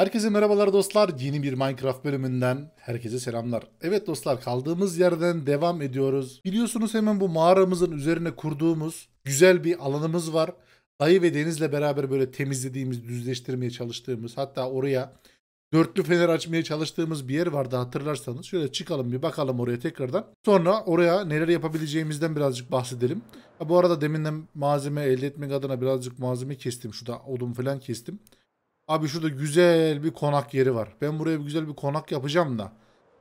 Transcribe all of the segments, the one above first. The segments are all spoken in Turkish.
Herkese merhabalar dostlar. Yeni bir Minecraft bölümünden herkese selamlar. Evet dostlar kaldığımız yerden devam ediyoruz. Biliyorsunuz hemen bu mağaramızın üzerine kurduğumuz güzel bir alanımız var. Dayı ve Deniz'le beraber böyle temizlediğimiz, düzleştirmeye çalıştığımız hatta oraya dörtlü fener açmaya çalıştığımız bir yer vardı hatırlarsanız. Şöyle çıkalım bir bakalım oraya tekrardan. Sonra oraya neler yapabileceğimizden birazcık bahsedelim. Ha, bu arada deminden malzeme elde etmek adına birazcık malzeme kestim. Şurada odun falan kestim. Abi şurada güzel bir konak yeri var. Ben buraya bir güzel bir konak yapacağım da.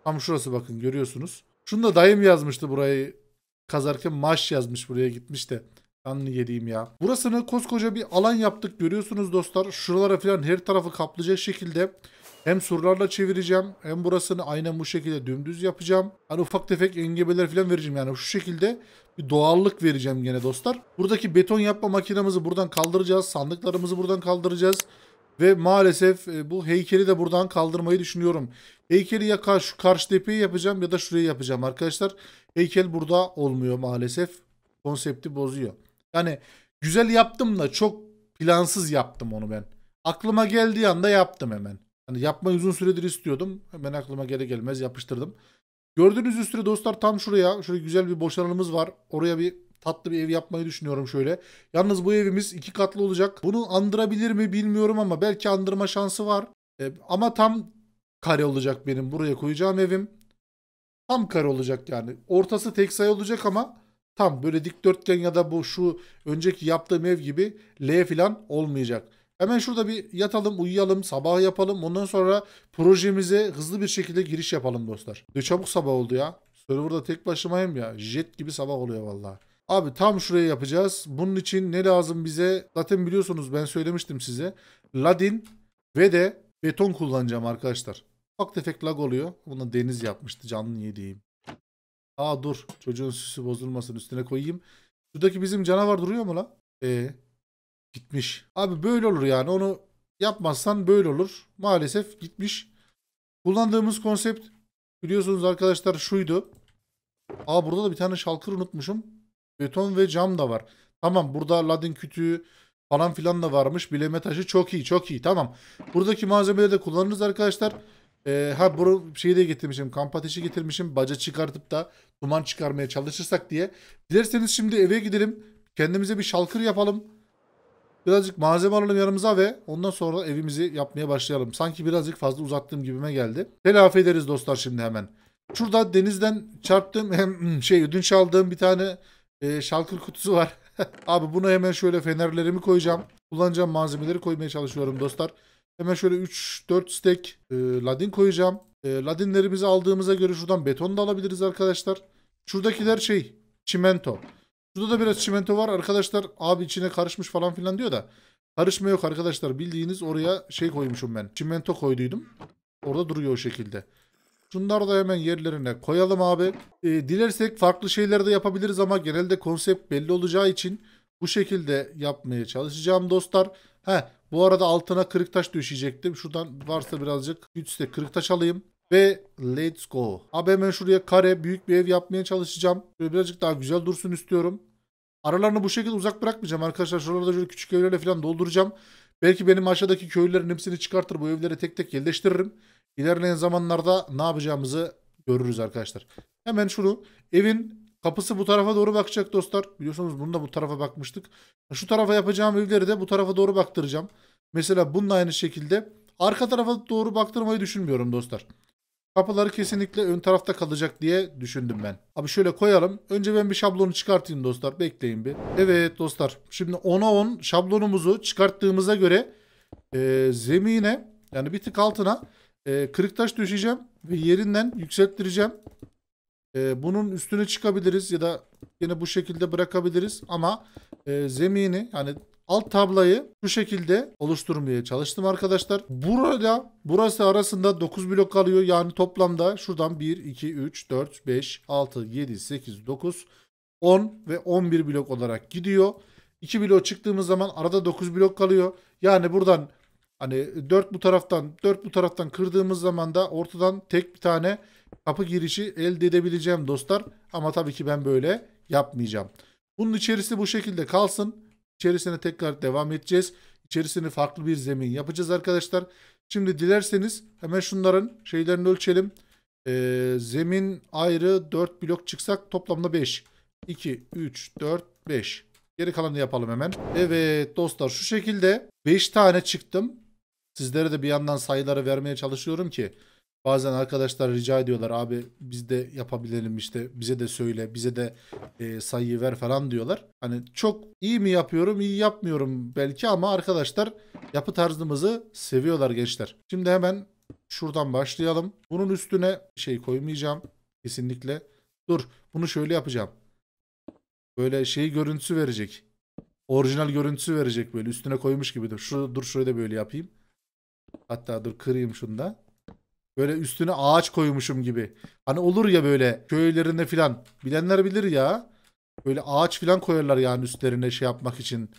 Tam şurası bakın görüyorsunuz. Şunu da dayım yazmıştı burayı kazarken maş yazmış buraya gitmiş de. Kanını yediğim ya. Burasını koskoca bir alan yaptık görüyorsunuz dostlar. Şuralara falan her tarafı kaplayacak şekilde hem surlarla çevireceğim hem burasını aynen bu şekilde dümdüz yapacağım. Hani ufak tefek engebeler falan vereceğim yani şu şekilde bir doğallık vereceğim gene dostlar. Buradaki beton yapma makinamızı buradan kaldıracağız. Sandıklarımızı buradan kaldıracağız. Ve maalesef e, bu heykeli de buradan kaldırmayı düşünüyorum. Heykeli ya şu karşı tepeyi yapacağım ya da şurayı yapacağım arkadaşlar. Heykel burada olmuyor maalesef. Konsepti bozuyor. Yani güzel yaptım da çok plansız yaptım onu ben. Aklıma geldiği anda yaptım hemen. Hani yapmayı uzun süredir istiyordum. Hemen aklıma geri gelmez yapıştırdım. Gördüğünüz üzere dostlar tam şuraya, şöyle güzel bir boşanalımız var. Oraya bir tatlı bir ev yapmayı düşünüyorum şöyle. Yalnız bu evimiz iki katlı olacak. Bunu andırabilir mi bilmiyorum ama belki andırma şansı var. E, ama tam kare olacak benim buraya koyacağım evim. Tam kare olacak yani. Ortası tek sayı olacak ama tam böyle dikdörtgen ya da bu şu önceki yaptığım ev gibi L falan olmayacak. Hemen şurada bir yatalım, uyuyalım, sabah yapalım. Ondan sonra projemize hızlı bir şekilde giriş yapalım dostlar. Ne çabuk sabah oldu ya. Server'da tek başımayım ya. Jet gibi sabah oluyor vallahi. Abi tam şurayı yapacağız. Bunun için ne lazım bize? Zaten biliyorsunuz ben söylemiştim size. Ladin ve de beton kullanacağım arkadaşlar. Ufak tefek lag oluyor. Buna deniz yapmıştı canlı yediğim. Aa dur. Çocuğun süsü bozulmasın üstüne koyayım. Şuradaki bizim canavar duruyor mu la? Ee, gitmiş. Abi böyle olur yani. Onu yapmazsan böyle olur. Maalesef gitmiş. Kullandığımız konsept biliyorsunuz arkadaşlar şuydu. Aa burada da bir tane şalkır unutmuşum. Beton ve cam da var. Tamam burada ladin kütüğü falan filan da varmış. Bileme taşı çok iyi çok iyi tamam. Buradaki malzemeleri de kullanırız arkadaşlar. Ee, ha bu şeyi de getirmişim. Kamp ateşi getirmişim. Baca çıkartıp da duman çıkarmaya çalışırsak diye. Dilerseniz şimdi eve gidelim. Kendimize bir şalkır yapalım. Birazcık malzeme alalım yanımıza ve ondan sonra evimizi yapmaya başlayalım. Sanki birazcık fazla uzattığım gibime geldi. Telafi ederiz dostlar şimdi hemen. Şurada denizden çarptığım hmm, şey ödünç aldığım bir tane e, şalkır kutusu var. Abi buna hemen şöyle fenerlerimi koyacağım. Kullanacağım malzemeleri koymaya çalışıyorum dostlar. Hemen şöyle 3-4 stack e, ladin koyacağım. E, ladinlerimizi aldığımıza göre şuradan beton da alabiliriz arkadaşlar. Şuradakiler şey çimento. Şurada da biraz çimento var arkadaşlar. Abi içine karışmış falan filan diyor da. Karışma yok arkadaşlar. Bildiğiniz oraya şey koymuşum ben. Çimento koyduydum. Orada duruyor o şekilde. Şunları da hemen yerlerine koyalım abi. E, dilersek farklı şeyler de yapabiliriz ama genelde konsept belli olacağı için bu şekilde yapmaya çalışacağım dostlar. He, bu arada altına kırık taş döşeyecektim. Şuradan varsa birazcık güçte kırık taş alayım. Ve let's go. Abi hemen şuraya kare büyük bir ev yapmaya çalışacağım. Böyle birazcık daha güzel dursun istiyorum. Aralarını bu şekilde uzak bırakmayacağım arkadaşlar. Şuralarda şöyle küçük evlerle falan dolduracağım. Belki benim aşağıdaki köylülerin hepsini çıkartır bu evlere tek tek yerleştiririm. İlerleyen zamanlarda ne yapacağımızı görürüz arkadaşlar. Hemen şunu evin kapısı bu tarafa doğru bakacak dostlar. Biliyorsunuz bunu da bu tarafa bakmıştık. Şu tarafa yapacağım evleri de bu tarafa doğru baktıracağım. Mesela bununla aynı şekilde arka tarafa doğru baktırmayı düşünmüyorum dostlar. Kapıları kesinlikle ön tarafta kalacak diye düşündüm ben. Abi şöyle koyalım. Önce ben bir şablonu çıkartayım dostlar. Bekleyin bir. Evet dostlar. Şimdi 10'a 10 şablonumuzu çıkarttığımıza göre e, zemine yani bir tık altına e, kırık taş döşeceğim ve yerinden yükselttireceğim. E, bunun üstüne çıkabiliriz ya da yine bu şekilde bırakabiliriz ama e, zemini yani alt tablayı bu şekilde oluşturmaya çalıştım arkadaşlar. Burada burası arasında 9 blok kalıyor. Yani toplamda şuradan 1, 2, 3, 4, 5, 6, 7, 8, 9, 10 ve 11 blok olarak gidiyor. 2 blok çıktığımız zaman arada 9 blok kalıyor. Yani buradan Hani dört bu taraftan dört bu taraftan kırdığımız zaman da ortadan tek bir tane kapı girişi elde edebileceğim dostlar. Ama tabii ki ben böyle yapmayacağım. Bunun içerisi bu şekilde kalsın. İçerisine tekrar devam edeceğiz. İçerisini farklı bir zemin yapacağız arkadaşlar. Şimdi dilerseniz hemen şunların şeylerini ölçelim. Ee, zemin ayrı 4 blok çıksak toplamda 5. 2, 3, 4, 5. Geri kalanı yapalım hemen. Evet dostlar şu şekilde 5 tane çıktım. Sizlere de bir yandan sayıları vermeye çalışıyorum ki bazen arkadaşlar rica ediyorlar abi biz de yapabilelim işte bize de söyle bize de e, sayıyı ver falan diyorlar. Hani çok iyi mi yapıyorum iyi yapmıyorum belki ama arkadaşlar yapı tarzımızı seviyorlar gençler. Şimdi hemen şuradan başlayalım. Bunun üstüne şey koymayacağım kesinlikle. Dur bunu şöyle yapacağım. Böyle şey görüntüsü verecek. Orijinal görüntüsü verecek böyle üstüne koymuş gibi. Dur, şu, dur şöyle böyle yapayım. Hatta dur kırayım şunu da. Böyle üstüne ağaç koymuşum gibi. Hani olur ya böyle köylerinde filan. Bilenler bilir ya. Böyle ağaç filan koyarlar yani üstlerine şey yapmak için.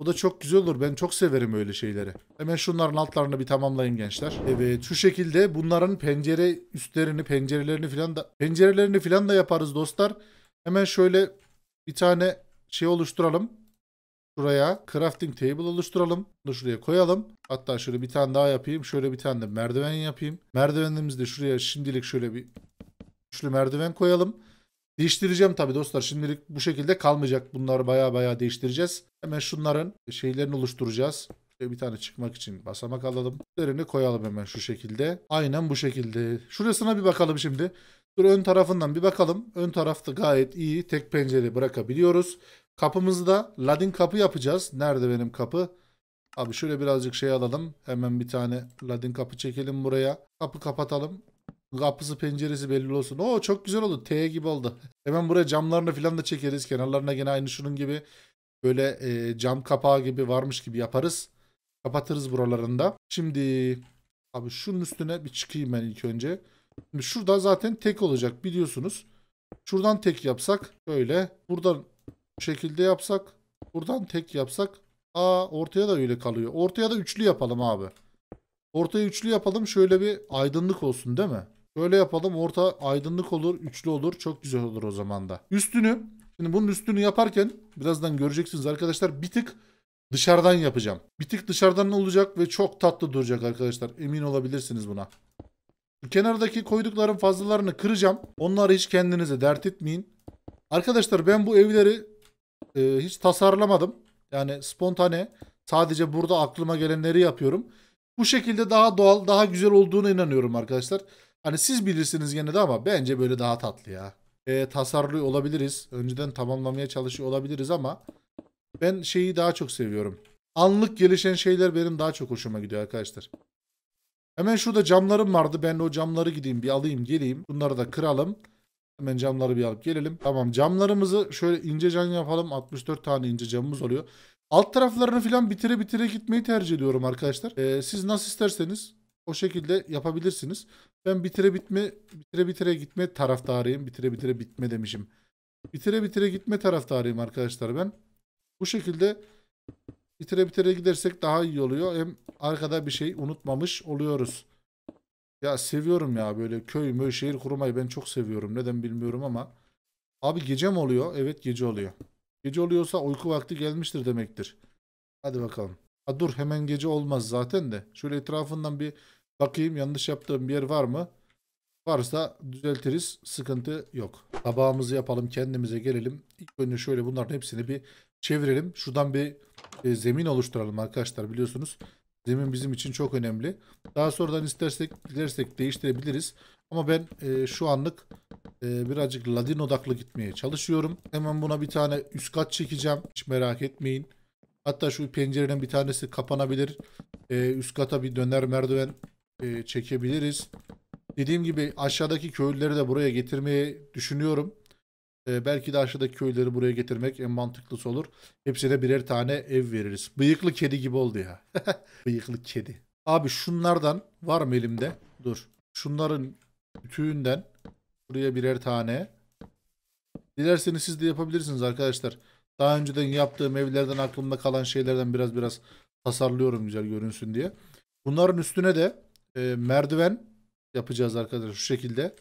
Bu da çok güzel olur. Ben çok severim öyle şeyleri. Hemen şunların altlarını bir tamamlayın gençler. Evet şu şekilde bunların pencere üstlerini, pencerelerini filan da pencerelerini filan da yaparız dostlar. Hemen şöyle bir tane şey oluşturalım. Şuraya crafting table oluşturalım. Bunu şuraya koyalım. Hatta şöyle bir tane daha yapayım. Şöyle bir tane de merdiven yapayım. Merdivenimizi de şuraya şimdilik şöyle bir güçlü merdiven koyalım. Değiştireceğim tabi dostlar. Şimdilik bu şekilde kalmayacak. Bunları baya baya değiştireceğiz. Hemen şunların şeylerini oluşturacağız. Şöyle bir tane çıkmak için basamak alalım. Üzerini koyalım hemen şu şekilde. Aynen bu şekilde. Şurasına bir bakalım şimdi. Dur ön tarafından bir bakalım. Ön tarafta gayet iyi. Tek pencere bırakabiliyoruz. Kapımızda ladin kapı yapacağız. Nerede benim kapı? Abi şöyle birazcık şey alalım. Hemen bir tane ladin kapı çekelim buraya. Kapı kapatalım. Kapısı penceresi belli olsun. Oo çok güzel oldu. T gibi oldu. Hemen buraya camlarını falan da çekeriz. Kenarlarına yine aynı şunun gibi böyle e, cam kapağı gibi varmış gibi yaparız. Kapatırız buralarında. Şimdi abi şunun üstüne bir çıkayım ben ilk önce. Şimdi şurada zaten tek olacak biliyorsunuz. Şuradan tek yapsak böyle. Buradan bu şekilde yapsak. Buradan tek yapsak. Aa ortaya da öyle kalıyor. Ortaya da üçlü yapalım abi. Ortaya üçlü yapalım. Şöyle bir aydınlık olsun değil mi? Böyle yapalım. Orta aydınlık olur. Üçlü olur. Çok güzel olur o zaman da. Üstünü. Şimdi bunun üstünü yaparken birazdan göreceksiniz arkadaşlar. Bir tık dışarıdan yapacağım. Bir tık dışarıdan olacak ve çok tatlı duracak arkadaşlar. Emin olabilirsiniz buna. Kenardaki koydukların fazlalarını kıracağım. Onları hiç kendinize dert etmeyin. Arkadaşlar ben bu evleri e, hiç tasarlamadım. Yani spontane sadece burada aklıma gelenleri yapıyorum. Bu şekilde daha doğal, daha güzel olduğuna inanıyorum arkadaşlar. Hani siz bilirsiniz gene de ama bence böyle daha tatlı ya. E, ee, tasarlıyor olabiliriz. Önceden tamamlamaya çalışıyor olabiliriz ama ben şeyi daha çok seviyorum. Anlık gelişen şeyler benim daha çok hoşuma gidiyor arkadaşlar. Hemen şurada camlarım vardı. Ben de o camları gideyim bir alayım geleyim. Bunları da kıralım. Hemen camları bir alıp gelelim. Tamam camlarımızı şöyle ince cam yapalım. 64 tane ince camımız oluyor. Alt taraflarını falan bitire bitire gitmeyi tercih ediyorum arkadaşlar. Ee, siz nasıl isterseniz o şekilde yapabilirsiniz. Ben bitire bitme bitire bitire gitme taraftarıyım. Bitire bitire bitme demişim. Bitire bitire gitme taraftarıyım arkadaşlar ben. Bu şekilde bitire bitire gidersek daha iyi oluyor. Hem arkada bir şey unutmamış oluyoruz. Ya seviyorum ya böyle köy, möy, şehir kurmayı ben çok seviyorum. Neden bilmiyorum ama. Abi gece mi oluyor? Evet gece oluyor. Gece oluyorsa uyku vakti gelmiştir demektir. Hadi bakalım. Ha dur hemen gece olmaz zaten de. Şöyle etrafından bir bakayım yanlış yaptığım bir yer var mı? Varsa düzeltiriz. Sıkıntı yok. Tabağımızı yapalım kendimize gelelim. İlk önce şöyle bunların hepsini bir çevirelim. Şuradan bir e, zemin oluşturalım arkadaşlar biliyorsunuz. Zemin bizim için çok önemli. Daha sonradan istersek dilersek değiştirebiliriz. Ama ben e, şu anlık e, birazcık ladin odaklı gitmeye çalışıyorum. Hemen buna bir tane üst kat çekeceğim. Hiç merak etmeyin. Hatta şu pencerenin bir tanesi kapanabilir. E, üst kata bir döner merdiven e, çekebiliriz. Dediğim gibi aşağıdaki köylüleri de buraya getirmeyi düşünüyorum. Ee, belki de aşağıdaki köyleri buraya getirmek en mantıklısı olur. Hepsine birer tane ev veririz. Bıyıklı kedi gibi oldu ya. Bıyıklı kedi. Abi şunlardan var mı elimde? Dur. Şunların bütüğünden buraya birer tane. Dilerseniz siz de yapabilirsiniz arkadaşlar. Daha önceden yaptığım evlerden aklımda kalan şeylerden biraz biraz tasarlıyorum güzel görünsün diye. Bunların üstüne de e, merdiven yapacağız arkadaşlar şu şekilde.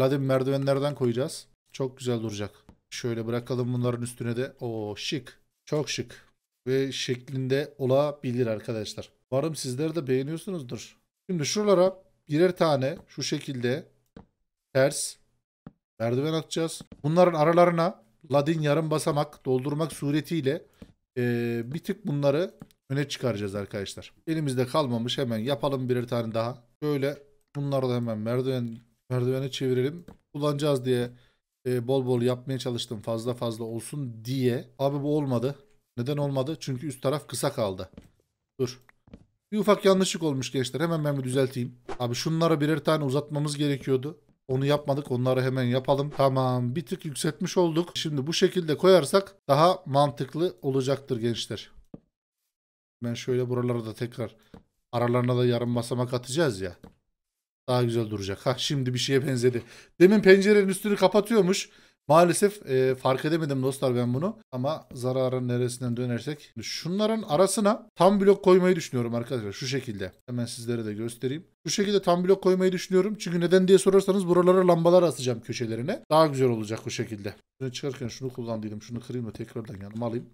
Ladim merdivenlerden koyacağız. Çok güzel duracak. Şöyle bırakalım bunların üstüne de. o şık. Çok şık. Ve şeklinde olabilir arkadaşlar. Varım sizler de beğeniyorsunuzdur. Şimdi şuralara birer tane şu şekilde ters merdiven atacağız. Bunların aralarına ladin yarım basamak doldurmak suretiyle ee, bir tık bunları öne çıkaracağız arkadaşlar. Elimizde kalmamış hemen yapalım birer tane daha. Böyle bunları da hemen merdiven merdivene çevirelim. Kullanacağız diye e, bol bol yapmaya çalıştım fazla fazla olsun diye. Abi bu olmadı. Neden olmadı? Çünkü üst taraf kısa kaldı. Dur. Bir ufak yanlışlık olmuş gençler. Hemen ben bir düzelteyim. Abi şunlara birer tane uzatmamız gerekiyordu. Onu yapmadık. Onları hemen yapalım. Tamam. Bir tık yükseltmiş olduk. Şimdi bu şekilde koyarsak daha mantıklı olacaktır gençler. Ben şöyle buralara da tekrar aralarına da yarım basamak atacağız ya. Daha güzel duracak. Ha şimdi bir şeye benzedi. Demin pencerenin üstünü kapatıyormuş. Maalesef e, fark edemedim dostlar ben bunu. Ama zararın neresinden dönersek. Şunların arasına tam blok koymayı düşünüyorum arkadaşlar. Şu şekilde. Hemen sizlere de göstereyim. Bu şekilde tam blok koymayı düşünüyorum. Çünkü neden diye sorarsanız buralara lambalar asacağım köşelerine. Daha güzel olacak bu şekilde. Şunu çıkarken şunu kullandıydım. Şunu kırayım da tekrardan yanıma alayım.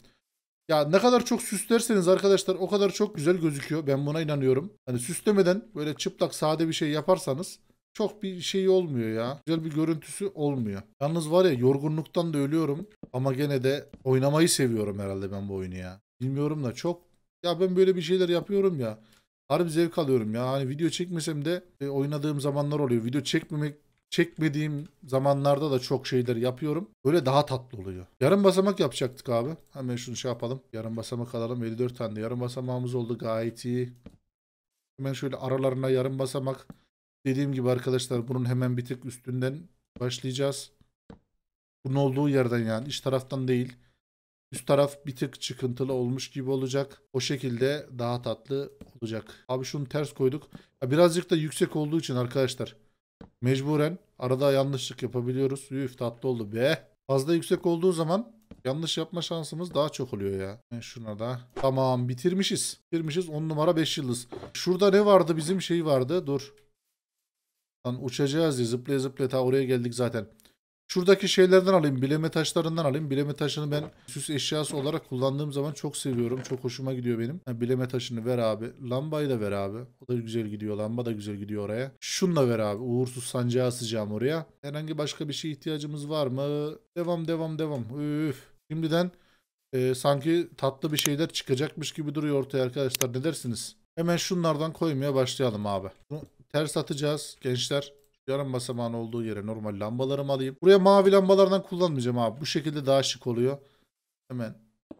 Ya ne kadar çok süslerseniz arkadaşlar o kadar çok güzel gözüküyor. Ben buna inanıyorum. Hani süslemeden böyle çıplak sade bir şey yaparsanız çok bir şey olmuyor ya. Güzel bir görüntüsü olmuyor. Yalnız var ya yorgunluktan da ölüyorum. Ama gene de oynamayı seviyorum herhalde ben bu oyunu ya. Bilmiyorum da çok. Ya ben böyle bir şeyler yapıyorum ya. Harbi zevk alıyorum ya. Hani video çekmesem de e, oynadığım zamanlar oluyor. Video çekmemek çekmediğim zamanlarda da çok şeyler yapıyorum. Böyle daha tatlı oluyor. Yarım basamak yapacaktık abi. Hemen şunu şey yapalım. Yarım basamak alalım. 54 tane yarım basamağımız oldu. Gayet iyi. Hemen şöyle aralarına yarım basamak. Dediğim gibi arkadaşlar bunun hemen bir tık üstünden başlayacağız. Bunun olduğu yerden yani iç taraftan değil. Üst taraf bir tık çıkıntılı olmuş gibi olacak. O şekilde daha tatlı olacak. Abi şunu ters koyduk. birazcık da yüksek olduğu için arkadaşlar Mecburen arada yanlışlık yapabiliyoruz. Üf tatlı oldu be. Fazla yüksek olduğu zaman yanlış yapma şansımız daha çok oluyor ya. E, şuna da. Tamam bitirmişiz. Bitirmişiz 10 numara 5 yıldız. Şurada ne vardı bizim şey vardı. Dur. Lan uçacağız ya zıplaya zıplaya ta oraya geldik zaten. Şuradaki şeylerden alayım. Bileme taşlarından alayım. Bileme taşını ben süs eşyası olarak kullandığım zaman çok seviyorum. Çok hoşuma gidiyor benim. Yani bileme taşını ver abi. Lambayı da ver abi. O da güzel gidiyor. Lamba da güzel gidiyor oraya. Şunu da ver abi. Uğursuz sancağı asacağım oraya. Herhangi başka bir şey ihtiyacımız var mı? Devam devam devam. Üf. Şimdiden e, sanki tatlı bir şeyler çıkacakmış gibi duruyor ortaya arkadaşlar. Ne dersiniz? Hemen şunlardan koymaya başlayalım abi. Bunu ters atacağız gençler. Yarım basamağın olduğu yere normal lambalarımı alayım. Buraya mavi lambalardan kullanmayacağım abi. Bu şekilde daha şık oluyor. Hemen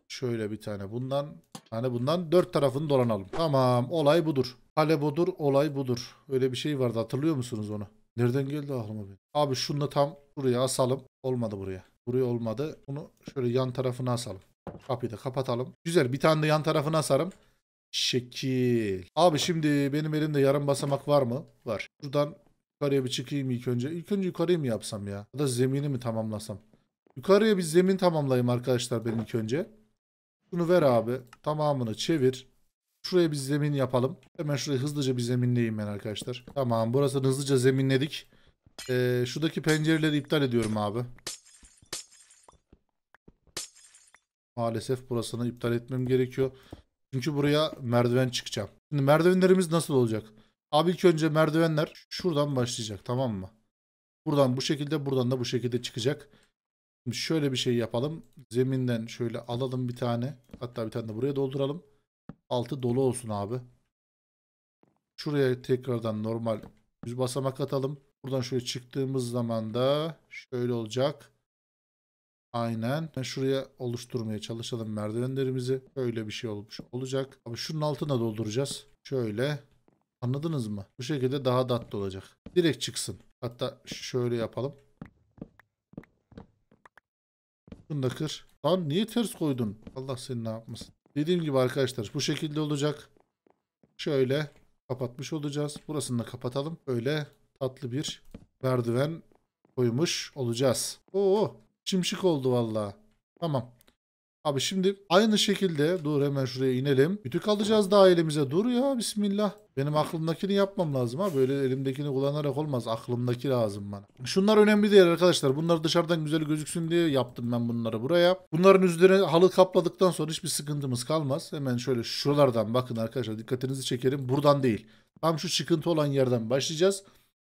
şöyle bir tane bundan. Hani bundan dört tarafını dolanalım. Tamam olay budur. Hale budur olay budur. Öyle bir şey vardı hatırlıyor musunuz onu? Nereden geldi aklıma benim? Abi şunu da tam buraya asalım. Olmadı buraya. Buraya olmadı. Bunu şöyle yan tarafına asalım. Kapıyı da kapatalım. Güzel bir tane de yan tarafına asarım. Şekil. Abi şimdi benim elimde yarım basamak var mı? Var. Şuradan Yukarıya bir çıkayım ilk önce. İlk önce yukarıya mı yapsam ya? Ya da zemini mi tamamlasam? Yukarıya bir zemin tamamlayayım arkadaşlar ben ilk önce. Bunu ver abi. Tamamını çevir. Şuraya bir zemin yapalım. Hemen şurayı hızlıca bir zeminleyeyim ben arkadaşlar. Tamam burası hızlıca zeminledik. Ee, şuradaki pencereleri iptal ediyorum abi. Maalesef burasını iptal etmem gerekiyor. Çünkü buraya merdiven çıkacağım. Şimdi merdivenlerimiz nasıl olacak? Abi ilk önce merdivenler şuradan başlayacak tamam mı? Buradan bu şekilde buradan da bu şekilde çıkacak. Şimdi şöyle bir şey yapalım. Zeminden şöyle alalım bir tane. Hatta bir tane de buraya dolduralım. Altı dolu olsun abi. Şuraya tekrardan normal düz basamak atalım. Buradan şöyle çıktığımız zaman da şöyle olacak. Aynen. Ben şuraya oluşturmaya çalışalım merdivenlerimizi. Böyle bir şey olmuş olacak. Abi şunun altına dolduracağız. Şöyle. Anladınız mı? Bu şekilde daha tatlı olacak. Direkt çıksın. Hatta şöyle yapalım. Bunu da kır. Lan niye ters koydun? Allah seni ne yapmasın. Dediğim gibi arkadaşlar bu şekilde olacak. Şöyle kapatmış olacağız. Burasını da kapatalım. Böyle tatlı bir merdiven koymuş olacağız. Oo, çimşik oldu valla. Tamam. Abi şimdi aynı şekilde dur hemen şuraya inelim. Kütük alacağız da elimize. Dur ya bismillah. Benim aklımdakini yapmam lazım ha. Böyle elimdekini kullanarak olmaz. Aklımdaki lazım bana. Şunlar önemli değil arkadaşlar. Bunlar dışarıdan güzel gözüksün diye yaptım ben bunları buraya. Bunların üzerine halı kapladıktan sonra hiçbir sıkıntımız kalmaz. Hemen şöyle şuralardan bakın arkadaşlar. Dikkatinizi çekerim. Buradan değil. Tam şu çıkıntı olan yerden başlayacağız.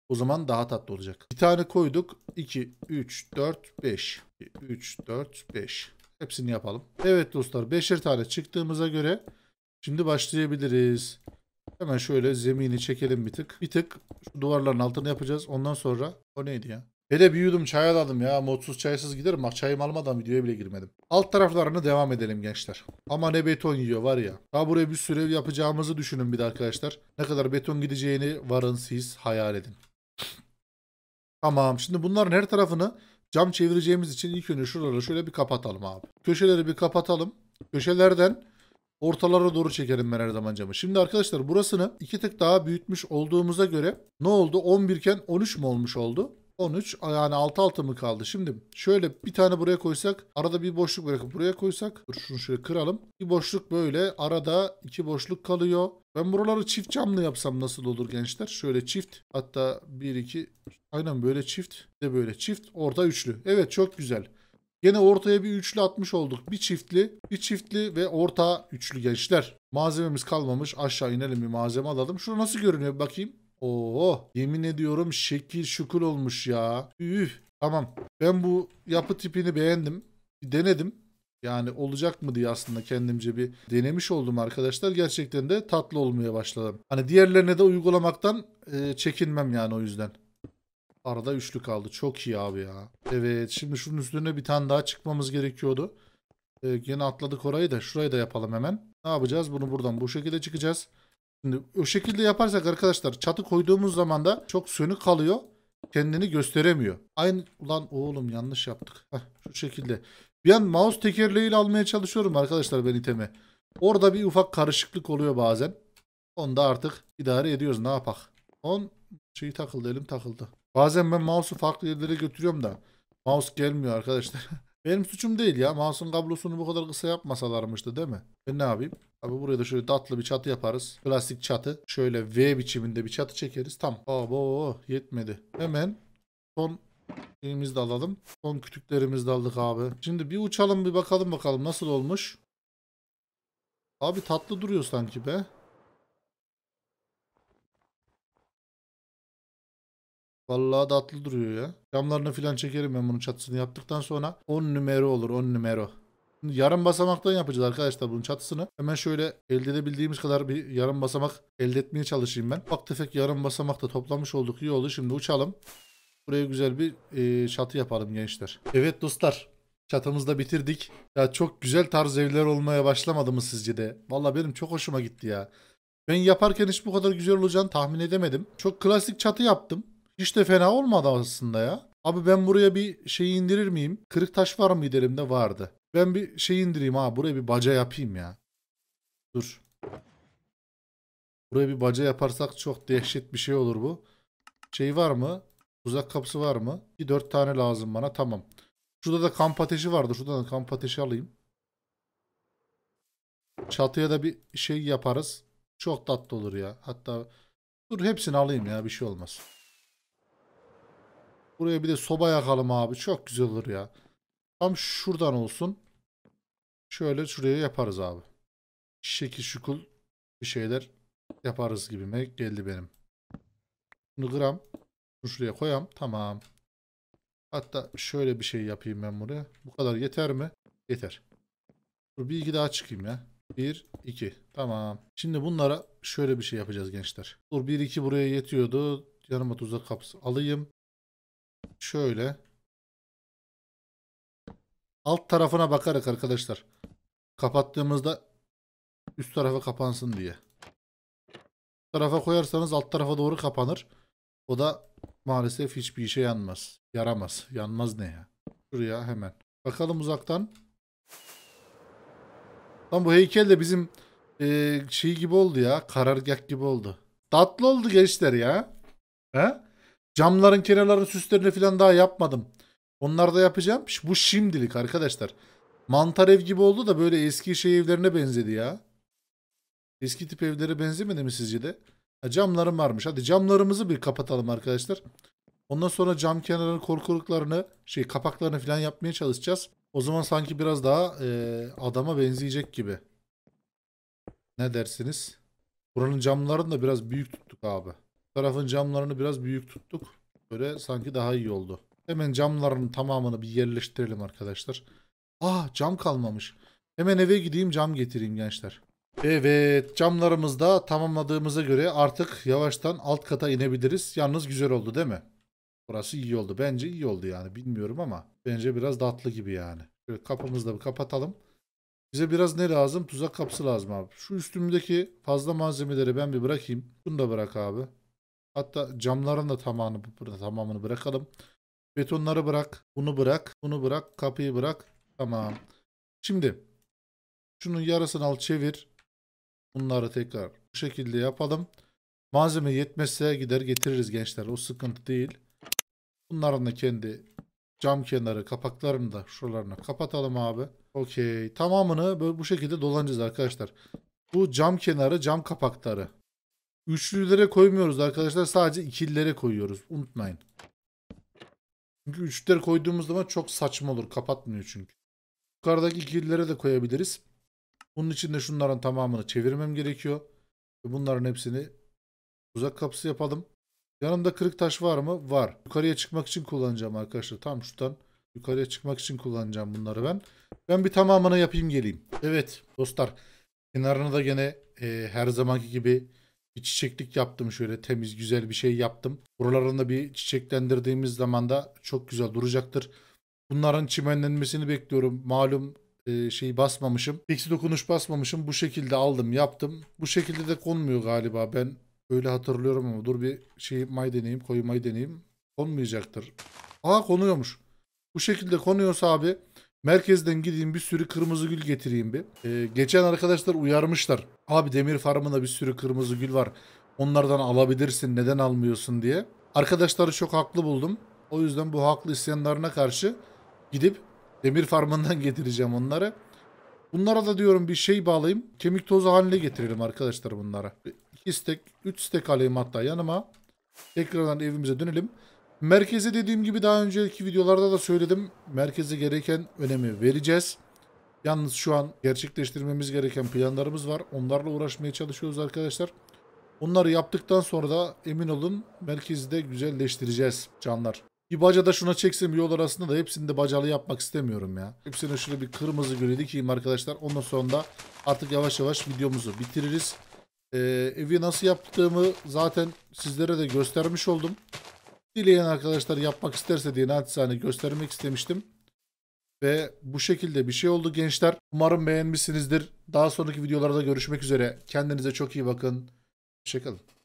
O zaman daha tatlı olacak. Bir tane koyduk. 2, 3, 4, 5. 2, 3, 4, 5. Hepsini yapalım. Evet dostlar beşer tane çıktığımıza göre şimdi başlayabiliriz. Hemen şöyle zemini çekelim bir tık. Bir tık şu duvarların altını yapacağız. Ondan sonra o neydi ya? Hele bir yudum çay aldım ya. Modsuz çaysız giderim. Bak çayımı almadan videoya bile girmedim. Alt taraflarını devam edelim gençler. Ama ne beton yiyor var ya. Daha buraya bir süre yapacağımızı düşünün bir de arkadaşlar. Ne kadar beton gideceğini varın siz hayal edin. tamam. Şimdi bunların her tarafını Cam çevireceğimiz için ilk önce şuraları şöyle bir kapatalım abi. Köşeleri bir kapatalım. Köşelerden ortalara doğru çekelim ben her zaman camı. Şimdi arkadaşlar burasını iki tık daha büyütmüş olduğumuza göre ne oldu? 11 iken 13 mi olmuş oldu? 13 yani 6 altı mı kaldı? Şimdi şöyle bir tane buraya koysak arada bir boşluk bırakıp buraya koysak dur şunu şöyle kıralım. Bir boşluk böyle arada iki boşluk kalıyor. Ben buraları çift camlı yapsam nasıl olur gençler? Şöyle çift hatta 1 2 aynen böyle çift de böyle çift orta üçlü. Evet çok güzel. Yine ortaya bir üçlü atmış olduk. Bir çiftli, bir çiftli ve orta üçlü gençler. Malzememiz kalmamış. Aşağı inelim bir malzeme alalım. Şurada nasıl görünüyor bakayım. Oo, oh, yemin ediyorum şekil şukul olmuş ya. Üf. Tamam. Ben bu yapı tipini beğendim. Bir denedim. Yani olacak mı diye aslında kendimce bir denemiş oldum arkadaşlar. Gerçekten de tatlı olmaya başladım. Hani diğerlerine de uygulamaktan e, çekinmem yani o yüzden. Arada üçlü kaldı. Çok iyi abi ya. Evet şimdi şunun üstüne bir tane daha çıkmamız gerekiyordu. E, yine atladık orayı da şurayı da yapalım hemen. Ne yapacağız? Bunu buradan bu şekilde çıkacağız. Şimdi o şekilde yaparsak arkadaşlar çatı koyduğumuz zaman da çok sönük kalıyor. Kendini gösteremiyor. Aynı ulan oğlum yanlış yaptık. Heh, şu şekilde. Bir an mouse tekerleğiyle almaya çalışıyorum arkadaşlar ben iteme. Orada bir ufak karışıklık oluyor bazen. Onu da artık idare ediyoruz ne yapak. On şeyi takıldı elim takıldı. Bazen ben mouse'u farklı yerlere götürüyorum da mouse gelmiyor arkadaşlar. Benim suçum değil ya. Mouse'un kablosunu bu kadar kısa yapmasalarmıştı değil mi? Ben ne yapayım? Abi buraya da şöyle tatlı bir çatı yaparız. plastik çatı. Şöyle V biçiminde bir çatı çekeriz. Tam. Abo yetmedi. Hemen son şeyimizi de alalım. Son kütüklerimizi de aldık abi. Şimdi bir uçalım bir bakalım bakalım nasıl olmuş. Abi tatlı duruyor sanki be. Vallahi tatlı duruyor ya. Camlarını filan çekerim ben bunun çatısını yaptıktan sonra 10 numara olur 10 numara. Yarım basamaktan yapacağız arkadaşlar bunun çatısını. Hemen şöyle elde edebildiğimiz kadar bir yarım basamak elde etmeye çalışayım ben. Bak tefek yarım basamakta toplamış olduk. İyi oldu. Şimdi uçalım. Buraya güzel bir e, çatı yapalım gençler. Evet dostlar. Çatımızı da bitirdik. Ya çok güzel tarz evler olmaya başlamadı mı sizce de? Vallahi benim çok hoşuma gitti ya. Ben yaparken hiç bu kadar güzel olacağını tahmin edemedim. Çok klasik çatı yaptım. Hiç de fena olmadı aslında ya. Abi ben buraya bir şey indirir miyim? Kırık taş var mı elimde? Vardı. Ben bir şey indireyim ha. Buraya bir baca yapayım ya. Dur. Buraya bir baca yaparsak çok dehşet bir şey olur bu. Şey var mı? Uzak kapısı var mı? Bir dört tane lazım bana. Tamam. Şurada da kamp ateşi vardı. Şuradan da kamp ateşi alayım. Çatıya da bir şey yaparız. Çok tatlı olur ya. Hatta dur hepsini alayım ya. Bir şey olmaz. Buraya bir de soba yakalım abi. Çok güzel olur ya. Tam şuradan olsun. Şöyle şuraya yaparız abi. Şekil şukul bir şeyler yaparız gibime geldi benim. Bunu gram. şuraya koyam. Tamam. Hatta şöyle bir şey yapayım ben buraya. Bu kadar yeter mi? Yeter. Dur bir iki daha çıkayım ya. Bir, iki. Tamam. Şimdi bunlara şöyle bir şey yapacağız gençler. Dur bir iki buraya yetiyordu. Yanıma tuzak kapısı alayım. Şöyle alt tarafına bakarak arkadaşlar. Kapattığımızda üst tarafa kapansın diye. Üst tarafa koyarsanız alt tarafa doğru kapanır. O da maalesef hiçbir işe yanmaz. Yaramaz. Yanmaz ne ya? Şuraya hemen. Bakalım uzaktan. Lan bu heykel de bizim e, şey gibi oldu ya. Karargah gibi oldu. Tatlı oldu gençler ya. He? Camların kenarların süslerini falan daha yapmadım. Onları da yapacağım. Bu şimdilik arkadaşlar. Mantar ev gibi oldu da böyle eski şey evlerine benzedi ya. Eski tip evlere benzemedi mi sizce de? Ha, camlarım varmış. Hadi camlarımızı bir kapatalım arkadaşlar. Ondan sonra cam kenarını, korkuluklarını, şey kapaklarını falan yapmaya çalışacağız. O zaman sanki biraz daha e, adama benzeyecek gibi. Ne dersiniz? Buranın camlarını da biraz büyük tuttuk abi. Bu tarafın camlarını biraz büyük tuttuk. Böyle sanki daha iyi oldu. Hemen camların tamamını bir yerleştirelim arkadaşlar. Ah cam kalmamış. Hemen eve gideyim cam getireyim gençler. Evet camlarımızı da tamamladığımıza göre artık yavaştan alt kata inebiliriz. Yalnız güzel oldu değil mi? Burası iyi oldu. Bence iyi oldu yani. Bilmiyorum ama bence biraz tatlı gibi yani. Şöyle kapımızı da bir kapatalım. Bize biraz ne lazım? Tuzak kapısı lazım abi. Şu üstümdeki fazla malzemeleri ben bir bırakayım. Bunu da bırak abi. Hatta camların da tamamını, tamamını bırakalım. Betonları bırak. Bunu bırak. Bunu bırak. Kapıyı bırak. Tamam. Şimdi şunun yarısını al çevir. Bunları tekrar bu şekilde yapalım. Malzeme yetmezse gider getiririz gençler. O sıkıntı değil. Bunların da kendi cam kenarı kapaklarını da şuralarına kapatalım abi. Okey. Tamamını böyle bu şekilde dolanacağız arkadaşlar. Bu cam kenarı cam kapakları. Üçlülere koymuyoruz arkadaşlar. Sadece ikililere koyuyoruz. Unutmayın. Çünkü üçler koyduğumuz zaman çok saçma olur. Kapatmıyor çünkü. Yukarıdaki ikililere de koyabiliriz. Bunun için de şunların tamamını çevirmem gerekiyor. Bunların hepsini uzak kapısı yapalım. Yanımda kırık taş var mı? Var. Yukarıya çıkmak için kullanacağım arkadaşlar. Tam şuradan yukarıya çıkmak için kullanacağım bunları ben. Ben bir tamamını yapayım geleyim. Evet dostlar. Kenarını da gene e, her zamanki gibi bir çiçeklik yaptım şöyle temiz güzel bir şey yaptım. Buralarında bir çiçeklendirdiğimiz zaman da çok güzel duracaktır. Bunların çimenlenmesini bekliyorum. Malum e, şeyi basmamışım. Pixi dokunuş basmamışım. Bu şekilde aldım yaptım. Bu şekilde de konmuyor galiba. Ben öyle hatırlıyorum ama dur bir şey may deneyeyim koyu may deneyeyim. Konmayacaktır. Aa konuyormuş. Bu şekilde konuyorsa abi Merkezden gideyim bir sürü kırmızı gül getireyim bir. Ee, geçen arkadaşlar uyarmışlar. Abi demir farmında bir sürü kırmızı gül var. Onlardan alabilirsin neden almıyorsun diye. Arkadaşları çok haklı buldum. O yüzden bu haklı isyanlarına karşı gidip demir farmından getireceğim onları. Bunlara da diyorum bir şey bağlayayım. Kemik tozu haline getirelim arkadaşlar bunlara. 2 stek, 3 stek alayım hatta yanıma. Tekrardan evimize dönelim. Merkeze dediğim gibi daha önceki videolarda da söyledim. Merkeze gereken önemi vereceğiz. Yalnız şu an gerçekleştirmemiz gereken planlarımız var. Onlarla uğraşmaya çalışıyoruz arkadaşlar. Onları yaptıktan sonra da emin olun merkezi de güzelleştireceğiz canlar. Bir da şuna çeksem yol arasında da hepsini de bacalı yapmak istemiyorum ya. Hepsini şöyle bir kırmızı göle dikeyim arkadaşlar. Ondan sonra da artık yavaş yavaş videomuzu bitiririz. Ee, evi nasıl yaptığımı zaten sizlere de göstermiş oldum. Dileyen arkadaşlar yapmak isterse diye naçizane göstermek istemiştim. Ve bu şekilde bir şey oldu gençler. Umarım beğenmişsinizdir. Daha sonraki videolarda görüşmek üzere. Kendinize çok iyi bakın. Hoşçakalın.